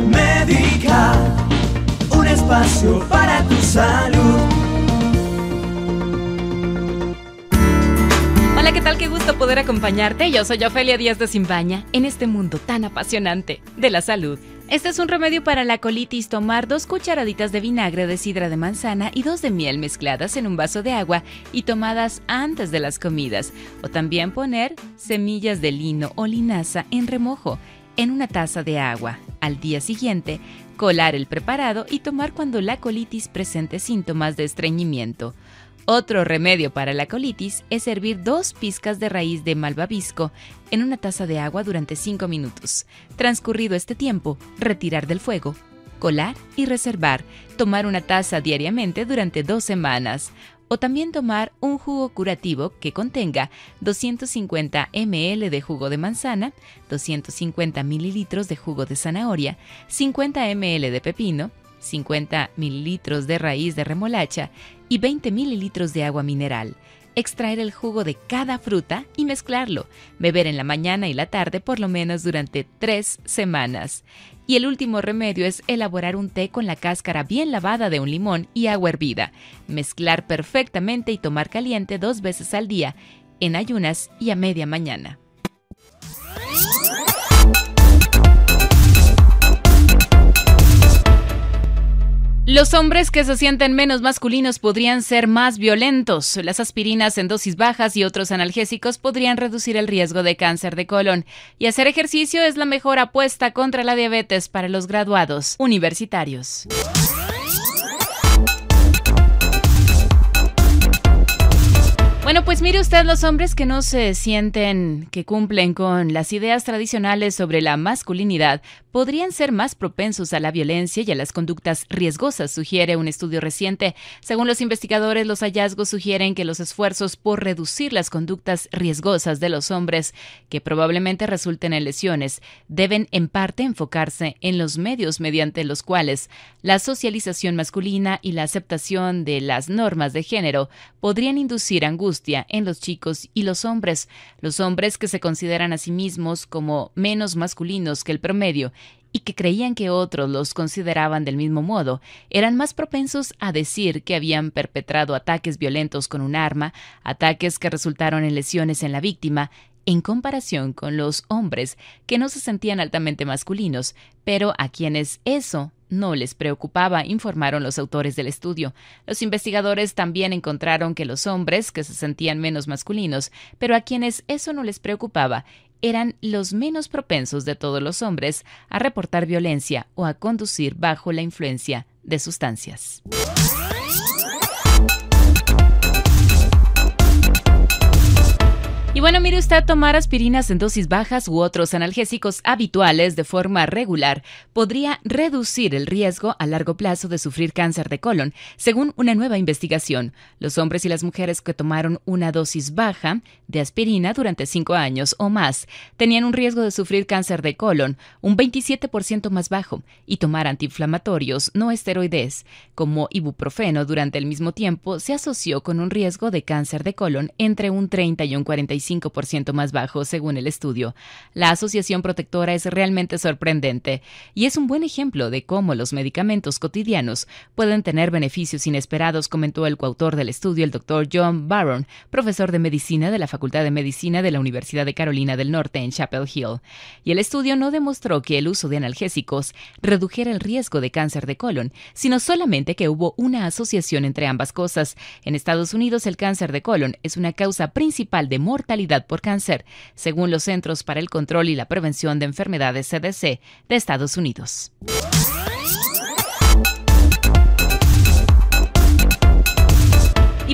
Médica, un espacio para tu salud. Hola, ¿qué tal? Qué gusto poder acompañarte. Yo soy Ofelia Díaz de Simbaña en este mundo tan apasionante de la salud. Este es un remedio para la colitis. Tomar dos cucharaditas de vinagre de sidra de manzana y dos de miel mezcladas en un vaso de agua y tomadas antes de las comidas. O también poner semillas de lino o linaza en remojo en una taza de agua. Al día siguiente, colar el preparado y tomar cuando la colitis presente síntomas de estreñimiento. Otro remedio para la colitis es servir dos pizcas de raíz de malvavisco en una taza de agua durante 5 minutos. Transcurrido este tiempo, retirar del fuego, colar y reservar. Tomar una taza diariamente durante dos semanas o también tomar un jugo curativo que contenga 250 ml de jugo de manzana, 250 ml de jugo de zanahoria, 50 ml de pepino, 50 ml de raíz de remolacha y 20 ml de agua mineral. Extraer el jugo de cada fruta y mezclarlo. Beber en la mañana y la tarde por lo menos durante tres semanas. Y el último remedio es elaborar un té con la cáscara bien lavada de un limón y agua hervida, mezclar perfectamente y tomar caliente dos veces al día, en ayunas y a media mañana. Los hombres que se sienten menos masculinos podrían ser más violentos. Las aspirinas en dosis bajas y otros analgésicos podrían reducir el riesgo de cáncer de colon. Y hacer ejercicio es la mejor apuesta contra la diabetes para los graduados universitarios. Bueno, pues mire usted, los hombres que no se sienten que cumplen con las ideas tradicionales sobre la masculinidad podrían ser más propensos a la violencia y a las conductas riesgosas, sugiere un estudio reciente. Según los investigadores, los hallazgos sugieren que los esfuerzos por reducir las conductas riesgosas de los hombres, que probablemente resulten en lesiones, deben en parte enfocarse en los medios mediante los cuales la socialización masculina y la aceptación de las normas de género podrían inducir angustia en los chicos y los hombres, los hombres que se consideran a sí mismos como menos masculinos que el promedio y que creían que otros los consideraban del mismo modo, eran más propensos a decir que habían perpetrado ataques violentos con un arma, ataques que resultaron en lesiones en la víctima, en comparación con los hombres que no se sentían altamente masculinos, pero a quienes eso no les preocupaba, informaron los autores del estudio. Los investigadores también encontraron que los hombres, que se sentían menos masculinos, pero a quienes eso no les preocupaba, eran los menos propensos de todos los hombres a reportar violencia o a conducir bajo la influencia de sustancias. bueno, mire usted, tomar aspirinas en dosis bajas u otros analgésicos habituales de forma regular podría reducir el riesgo a largo plazo de sufrir cáncer de colon, según una nueva investigación. Los hombres y las mujeres que tomaron una dosis baja de aspirina durante cinco años o más tenían un riesgo de sufrir cáncer de colon un 27% más bajo y tomar antiinflamatorios no esteroides, como ibuprofeno, durante el mismo tiempo se asoció con un riesgo de cáncer de colon entre un 30 y un 45 ciento más bajo, según el estudio. La Asociación Protectora es realmente sorprendente y es un buen ejemplo de cómo los medicamentos cotidianos pueden tener beneficios inesperados, comentó el coautor del estudio, el doctor John Barron, profesor de medicina de la Facultad de Medicina de la Universidad de Carolina del Norte en Chapel Hill. Y el estudio no demostró que el uso de analgésicos redujera el riesgo de cáncer de colon, sino solamente que hubo una asociación entre ambas cosas. En Estados Unidos, el cáncer de colon es una causa principal de muerte por cáncer, según los Centros para el Control y la Prevención de Enfermedades CDC de Estados Unidos.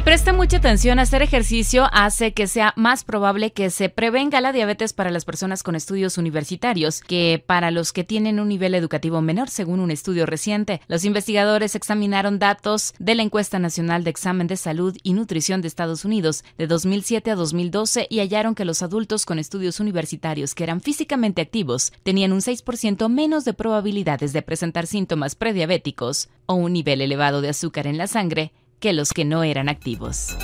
Y presta mucha atención, a hacer ejercicio hace que sea más probable que se prevenga la diabetes para las personas con estudios universitarios que para los que tienen un nivel educativo menor, según un estudio reciente. Los investigadores examinaron datos de la encuesta nacional de examen de salud y nutrición de Estados Unidos de 2007 a 2012 y hallaron que los adultos con estudios universitarios que eran físicamente activos tenían un 6% menos de probabilidades de presentar síntomas prediabéticos o un nivel elevado de azúcar en la sangre que los que no eran activos.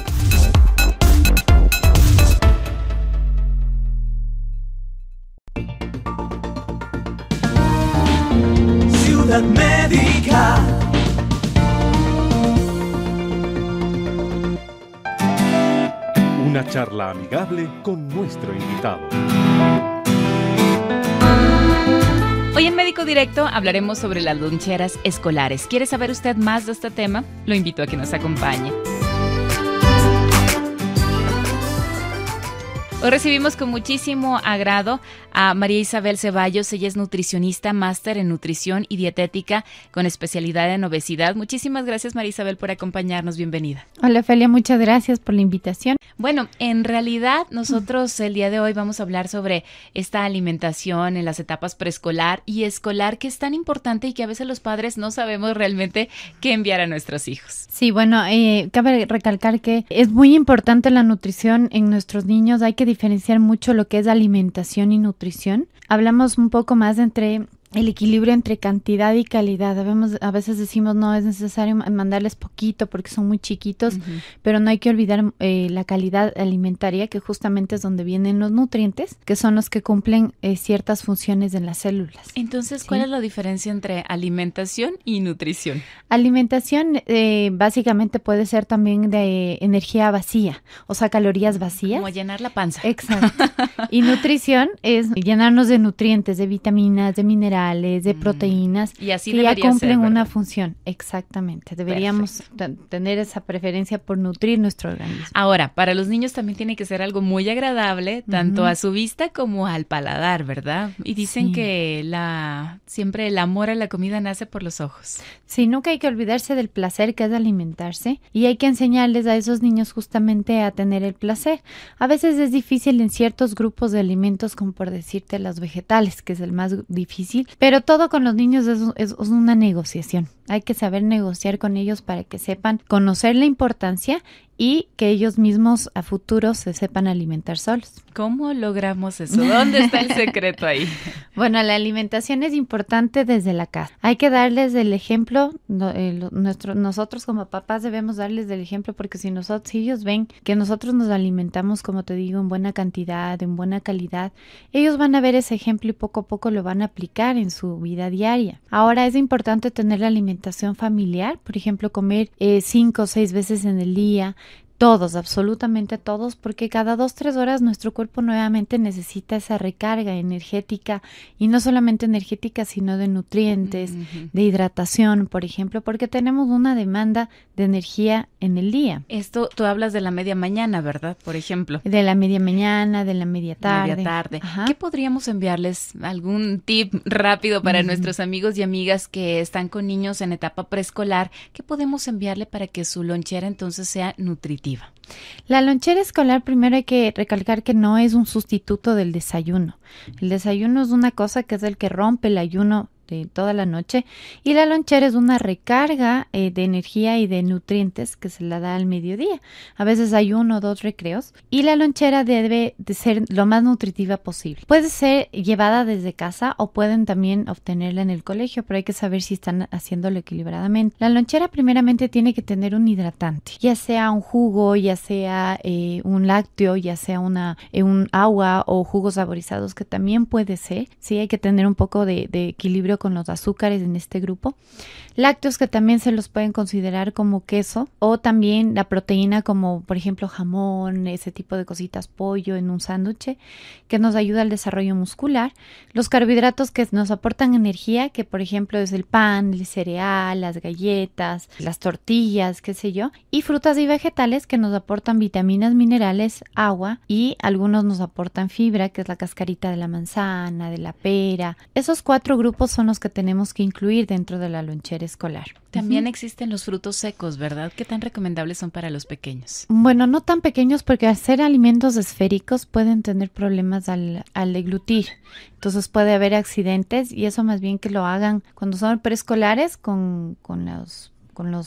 Ciudad Médica. Una charla amigable con nuestro invitado. Hoy en Médico Directo hablaremos sobre las loncheras escolares. ¿Quiere saber usted más de este tema? Lo invito a que nos acompañe. recibimos con muchísimo agrado a María Isabel Ceballos. Ella es nutricionista, máster en nutrición y dietética con especialidad en obesidad. Muchísimas gracias María Isabel por acompañarnos. Bienvenida. Hola Felia, muchas gracias por la invitación. Bueno, en realidad nosotros el día de hoy vamos a hablar sobre esta alimentación en las etapas preescolar y escolar que es tan importante y que a veces los padres no sabemos realmente qué enviar a nuestros hijos. Sí, bueno, eh, cabe recalcar que es muy importante la nutrición en nuestros niños. Hay que diferenciar mucho lo que es alimentación y nutrición. Hablamos un poco más entre el equilibrio entre cantidad y calidad. A veces decimos no es necesario mandarles poquito porque son muy chiquitos, pero no hay que olvidar eh, la calidad alimentaria que justamente es donde vienen los nutrientes, que son los que cumplen eh, ciertas funciones en las células. Entonces, ¿cuál es la diferencia entre alimentación y nutrición? Alimentación eh, básicamente puede ser también de energía vacía, o sea, calorías vacías. Como llenar la panza. Exacto. y nutrición es llenarnos de nutrientes, de vitaminas, de minerales de mm. proteínas y así que ya cumplen una función. Exactamente. Deberíamos tener esa preferencia por nutrir nuestro organismo. Ahora, para los niños también tiene que ser algo muy agradable, tanto a su vista como al paladar, ¿verdad? Y dicen que la siempre el amor a la comida nace por los ojos. Sí, nunca hay que olvidarse del placer que es alimentarse y hay que enseñarles a esos niños justamente a tener el placer. A veces es difícil en ciertos grupos de alimentos, como por decirte los vegetales, que es el más difícil, pero todo con los niños es, es una negociación. Hay que saber negociar con ellos para que sepan conocer la importancia y que ellos mismos a futuro se sepan alimentar solos. ¿Cómo logramos eso? ¿Dónde está el secreto ahí? Bueno, la alimentación es importante desde la casa. Hay que darles el ejemplo, eh, nosotros como papás debemos darles el ejemplo porque si, nosotros, ellos ven que nosotros nos alimentamos, como te digo, en buena cantidad, en buena calidad, ellos van a ver ese ejemplo y poco a poco lo van a aplicar en su vida diaria. Ahora es importante tener la alimentación familiar, por ejemplo, comer eh, cinco o seis veces en el día, todos, absolutamente todos, porque cada dos, tres horas nuestro cuerpo nuevamente necesita esa recarga energética y no solamente energética, sino de nutrientes, de hidratación, por ejemplo, porque tenemos una demanda de energía en el día. Esto, tú hablas de la media mañana, ¿verdad? Por ejemplo. De la media mañana, de la media tarde. tarde. ¿Qué podríamos enviarles? ¿Algún tip rápido para nuestros amigos y amigas que están con niños en etapa preescolar? ¿Qué podemos enviarle para que su lonchera entonces sea nutritiva? La lonchera escolar primero hay que recalcar que no es un sustituto del desayuno. El desayuno es una cosa que es el que rompe el ayuno toda la noche. Y la lonchera es una recarga eh, de energía y de nutrientes que se la da al mediodía. A veces hay uno o dos recreos. Y la lonchera debe de ser lo más nutritiva posible. Puede ser llevada desde casa o pueden también obtenerla en el colegio, pero hay que saber si están haciéndolo equilibradamente. La lonchera primeramente tiene que tener un hidratante, ya sea un jugo, ya sea eh, un lácteo, ya sea una, eh, un agua o jugos saborizados que también puede ser. si hay que tener un poco de equilibrio con los azúcares en este grupo. Lácteos que también se los pueden considerar como queso o también la proteína como por ejemplo jamón, ese tipo de cositas, pollo en un sándwich, que nos ayuda al desarrollo muscular. Los carbohidratos que nos aportan energía, que por ejemplo es el pan, el cereal, las galletas, las tortillas, qué sé yo. Y frutas y vegetales que nos aportan vitaminas, minerales, agua y algunos nos aportan fibra, que es la cascarita de la manzana, de la pera. Esos cuatro grupos son que tenemos que incluir dentro de la lonchera escolar. También existen los frutos secos, ¿verdad? ¿Qué tan recomendables son para los pequeños? Bueno, no tan pequeños porque al ser alimentos esféricos pueden tener problemas al, al deglutir. Entonces puede haber accidentes y eso más bien que lo hagan cuando son preescolares con, con, los,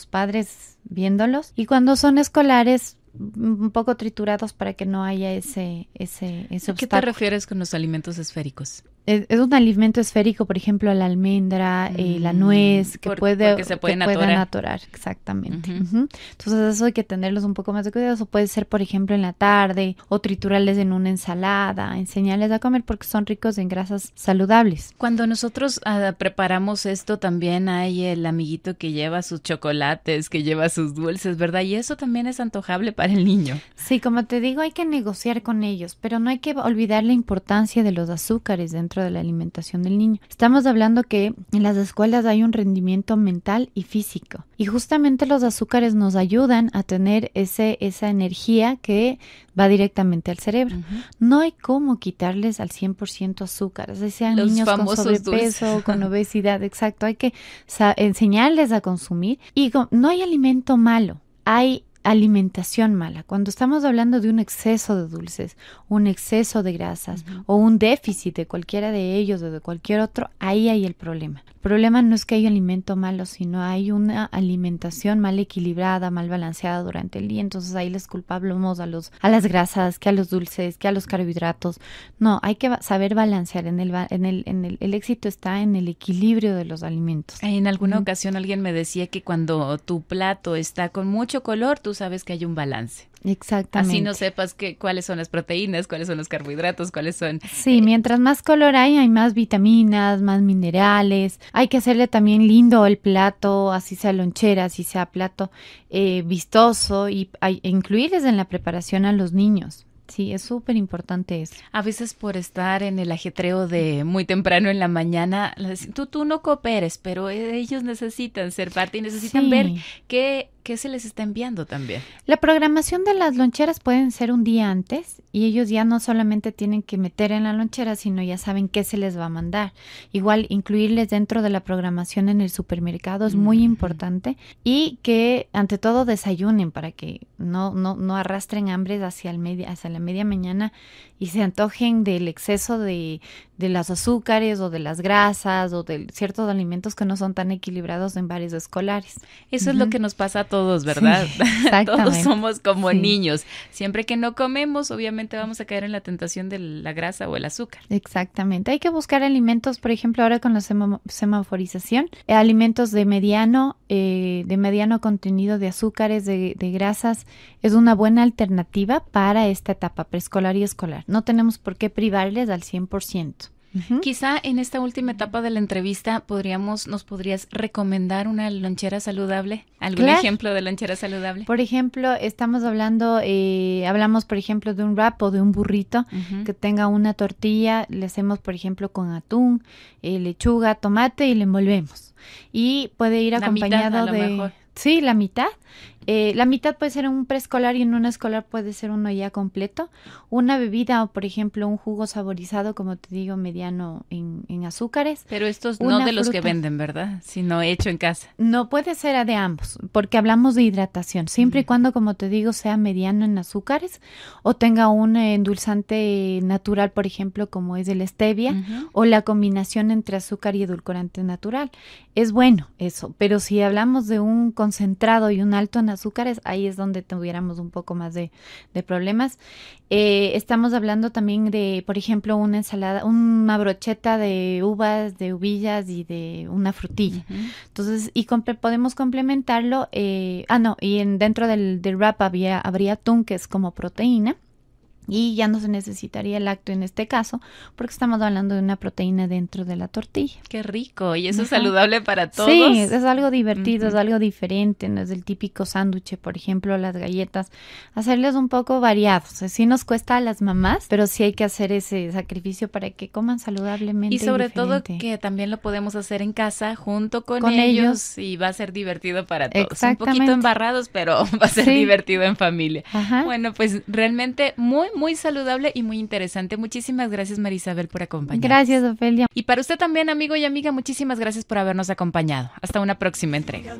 padres viéndolos y cuando son escolares un poco triturados para que no haya ese ese, qué te refieres con los alimentos esféricos? Es, un alimento esférico, por ejemplo, la almendra, eh, la mm, nuez, que, puede, se pueden, que atorar. atorar. Exactamente. Entonces eso hay que tenerlos un poco más de cuidado. O puede ser, por ejemplo, en la tarde o triturarles en una ensalada, enseñarles a comer porque son ricos en grasas saludables. Cuando nosotros ah, preparamos esto, también hay el amiguito que lleva sus chocolates, que lleva sus dulces, ¿verdad? Y eso también es antojable para el niño. Sí, como te digo, hay que negociar con ellos, pero no hay que olvidar la importancia de los azúcares dentro de la alimentación del niño. Estamos hablando que en las escuelas hay un rendimiento mental y físico y justamente los azúcares nos ayudan a tener ese, esa energía que va directamente al cerebro. No hay cómo quitarles al 100% azúcares, sean niños con sobrepeso, con obesidad, exacto, hay que enseñarles a consumir y no hay alimento malo, hay alimentación mala, cuando estamos hablando de un exceso de dulces, un exceso de grasas o un déficit de cualquiera de ellos o de cualquier otro, ahí hay el problema. El problema no es que hay alimento malo, sino hay una alimentación mal equilibrada, mal balanceada durante el día, entonces ahí les culpamos a los a las grasas, que a los dulces, que a los carbohidratos. No, hay que saber balancear en el en el, en el, éxito está en el equilibrio de los alimentos. En alguna ocasión alguien me decía que cuando tu plato está con mucho color, tus sabes que hay un balance. Exactamente. Así no sepas que, cuáles son las proteínas, cuáles son los carbohidratos, cuáles son. Sí, eh, mientras más color hay, hay más vitaminas, más minerales. Hay que hacerle también lindo el plato, así sea lonchera, así sea plato eh, vistoso y e incluirles en la preparación a los niños. Sí, es súper importante eso. A veces por estar en el ajetreo de muy temprano en la mañana, tú, tú no cooperes, pero ellos necesitan ser parte y necesitan ver que qué se les está enviando también? La programación de las loncheras pueden ser un día antes y ellos ya no solamente tienen que meter en la lonchera, sino ya saben qué se les va a mandar. Igual incluirles dentro de la programación en el supermercado es muy importante y que ante todo desayunen para que no, no, no arrastren hambres hacia, el hacia la media mañana y se antojen del exceso de, de las azúcares o de las grasas o de ciertos alimentos que no son tan equilibrados en varios escolares. Eso es lo que nos pasa a todos, ¿verdad? todos somos como niños. Siempre que no comemos, obviamente vamos a caer en la tentación de la grasa o el azúcar. Exactamente. Hay que buscar alimentos, por ejemplo, ahora con la semaforización, eh, alimentos de mediano, eh, de mediano contenido de azúcares, de, de grasas, es una buena alternativa para esta etapa preescolar y escolar. No tenemos por qué privarles al 100%. Quizá en esta última etapa de la entrevista podríamos, nos podrías recomendar una lonchera saludable, algún ejemplo de lonchera saludable. Por ejemplo, estamos hablando, eh, hablamos por ejemplo de un wrap o de un burrito que tenga una tortilla, le hacemos por ejemplo con atún, eh, lechuga, tomate y le envolvemos. Y puede ir acompañado de... Sí, la mitad. Eh, la mitad puede ser un preescolar y en un escolar puede ser uno ya completo. Una bebida o, por ejemplo, un jugo saborizado, como te digo, mediano en, azúcares. Pero estos no de los que venden, ¿verdad? Sino hecho en casa. No puede ser de ambos, porque hablamos de hidratación. Siempre y mm. cuando, como te digo, sea mediano en azúcares o tenga un eh, endulzante natural, por ejemplo, como es el stevia, o la combinación entre azúcar y edulcorante natural. Es bueno eso, pero si hablamos de un concentrado y un alto en azúcares, ahí es donde tuviéramos un poco más de, problemas. Eh, estamos hablando también de, por ejemplo, una ensalada, una brocheta de uvas, de uvillas y de una frutilla. Entonces, y podemos complementarlo, eh, ah, no, y en, dentro del, del wrap había, habría atún, como proteína. Y ya no se necesitaría el acto en este caso, porque estamos hablando de una proteína dentro de la tortilla. Qué rico, y eso es saludable para todos. Sí, es algo divertido, es algo diferente, no es el típico sándwich, por ejemplo, las galletas. Hacerles un poco variados, así nos cuesta a las mamás, pero sí hay que hacer ese sacrificio para que coman saludablemente. Y sobre todo que también lo podemos hacer en casa junto con, ellos, y va a ser divertido para todos. Un poquito embarrados, pero va a ser divertido en familia. Bueno, pues realmente muy, muy muy saludable y muy interesante. Muchísimas gracias, Marisabel, por acompañarnos. Gracias, Ofelia. Y para usted también, amigo y amiga, muchísimas gracias por habernos acompañado. Hasta una próxima entrega.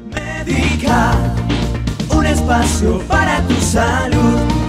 un espacio para tu salud.